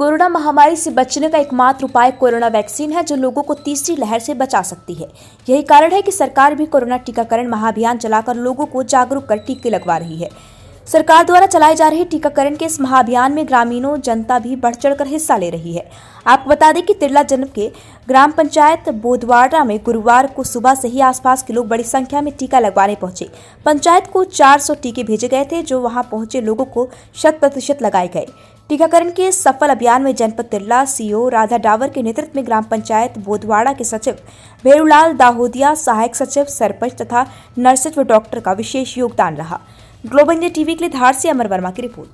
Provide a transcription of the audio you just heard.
corona महामारी से बचने का एकमात्र उपाय कोरोना वैक्सीन है जो लोगों को तीसरी लहर से बचा सकती है यही कारण है कि सरकार भी कोरोना टीकाकरण महाअभियान चलाकर लोगों को जागरूक कर टीके लगवा रही है सरकार द्वारा चलाए जा रहे टीकाकरण के इस महाअभियान में ग्रामीणों जनता भी बढ़ चढ़कर हिस्सा ले रही है आपको बता दें कि तिरला जन्म के ग्राम पंचायत बोधवाड़ा में गुरुवार को सुबह से ही आसपास के लोग बड़ी संख्या में टीका लगवाने पहुंचे पंचायत को 400 टीके भेजे गए थे जो वहां पहुंचे लोगों को शत प्रतिशत लगाए गए टीकाकरण के सफल अभियान में जनपद तिरला सीओ राधा डावर के नेतृत्व में ग्राम पंचायत बोधवाड़ा के सचिव भेरूलाल दाहोदिया सहायक सचिव सरपंच तथा नर्सेज व डॉक्टर का विशेष योगदान रहा ग्लोबल इंडिया टीवी के लिए धार से अमर वर्मा की रिपोर्ट